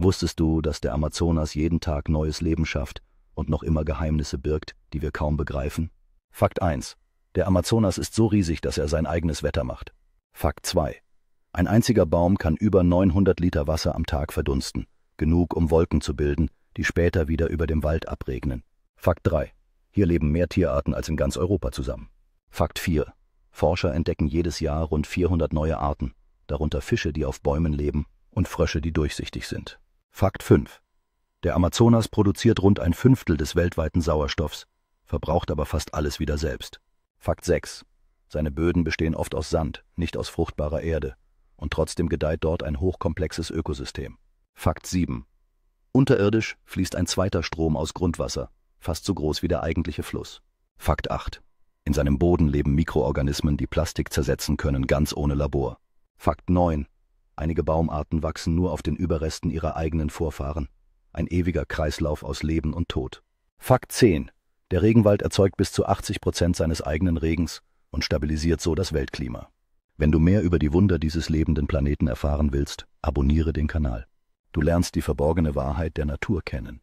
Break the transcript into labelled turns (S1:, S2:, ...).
S1: Wusstest du, dass der Amazonas jeden Tag neues Leben schafft und noch immer Geheimnisse birgt, die wir kaum begreifen? Fakt 1. Der Amazonas ist so riesig, dass er sein eigenes Wetter macht. Fakt 2. Ein einziger Baum kann über 900 Liter Wasser am Tag verdunsten, genug um Wolken zu bilden, die später wieder über dem Wald abregnen. Fakt 3. Hier leben mehr Tierarten als in ganz Europa zusammen. Fakt 4. Forscher entdecken jedes Jahr rund 400 neue Arten, darunter Fische, die auf Bäumen leben, und Frösche, die durchsichtig sind. Fakt 5. Der Amazonas produziert rund ein Fünftel des weltweiten Sauerstoffs, verbraucht aber fast alles wieder selbst. Fakt 6. Seine Böden bestehen oft aus Sand, nicht aus fruchtbarer Erde, und trotzdem gedeiht dort ein hochkomplexes Ökosystem. Fakt 7. Unterirdisch fließt ein zweiter Strom aus Grundwasser, fast so groß wie der eigentliche Fluss. Fakt 8. In seinem Boden leben Mikroorganismen, die Plastik zersetzen können, ganz ohne Labor. Fakt 9. Einige Baumarten wachsen nur auf den Überresten ihrer eigenen Vorfahren. Ein ewiger Kreislauf aus Leben und Tod. Fakt 10. Der Regenwald erzeugt bis zu 80 Prozent seines eigenen Regens und stabilisiert so das Weltklima. Wenn du mehr über die Wunder dieses lebenden Planeten erfahren willst, abonniere den Kanal. Du lernst die verborgene Wahrheit der Natur kennen.